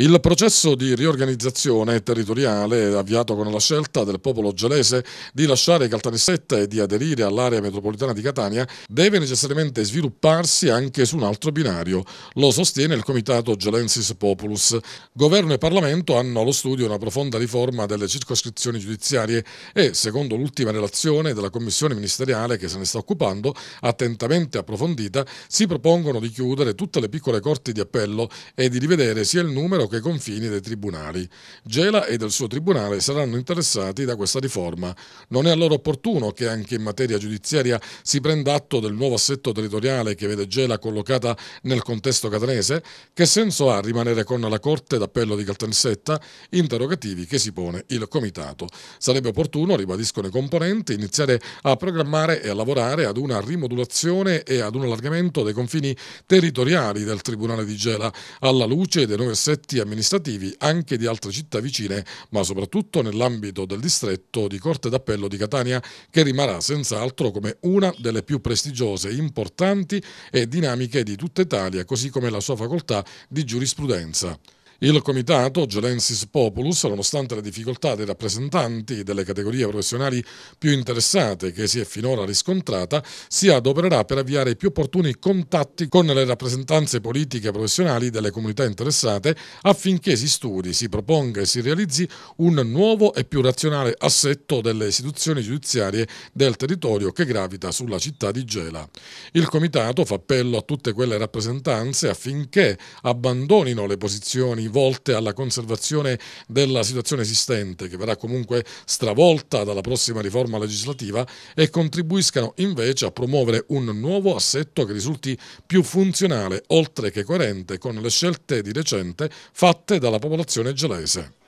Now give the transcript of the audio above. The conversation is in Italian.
Il processo di riorganizzazione territoriale avviato con la scelta del popolo gelese di lasciare Caltanissetta e di aderire all'area metropolitana di Catania deve necessariamente svilupparsi anche su un altro binario. Lo sostiene il Comitato Gelensis Populus. Governo e Parlamento hanno allo studio una profonda riforma delle circoscrizioni giudiziarie e, secondo l'ultima relazione della Commissione ministeriale che se ne sta occupando, attentamente approfondita, si propongono di chiudere tutte le piccole corti di appello e di rivedere sia il numero che i confini dei tribunali. Gela e del suo tribunale saranno interessati da questa riforma. Non è allora opportuno che anche in materia giudiziaria si prenda atto del nuovo assetto territoriale che vede Gela collocata nel contesto catanese? Che senso ha rimanere con la Corte d'Appello di Caltanissetta? Interrogativi che si pone il Comitato. Sarebbe opportuno, ribadiscono i componenti, iniziare a programmare e a lavorare ad una rimodulazione e ad un allargamento dei confini territoriali del Tribunale di Gela alla luce dei nuovi assetti amministrativi anche di altre città vicine, ma soprattutto nell'ambito del distretto di Corte d'Appello di Catania, che rimarrà senz'altro come una delle più prestigiose, importanti e dinamiche di tutta Italia, così come la sua facoltà di giurisprudenza. Il comitato Gelensis Populus, nonostante le difficoltà dei rappresentanti delle categorie professionali più interessate che si è finora riscontrata, si adopererà per avviare i più opportuni contatti con le rappresentanze politiche e professionali delle comunità interessate affinché si studi, si proponga e si realizzi un nuovo e più razionale assetto delle istituzioni giudiziarie del territorio che gravita sulla città di Gela. Il comitato fa appello a tutte quelle rappresentanze affinché abbandonino le posizioni volte alla conservazione della situazione esistente, che verrà comunque stravolta dalla prossima riforma legislativa, e contribuiscano invece a promuovere un nuovo assetto che risulti più funzionale, oltre che coerente con le scelte di recente fatte dalla popolazione gelese.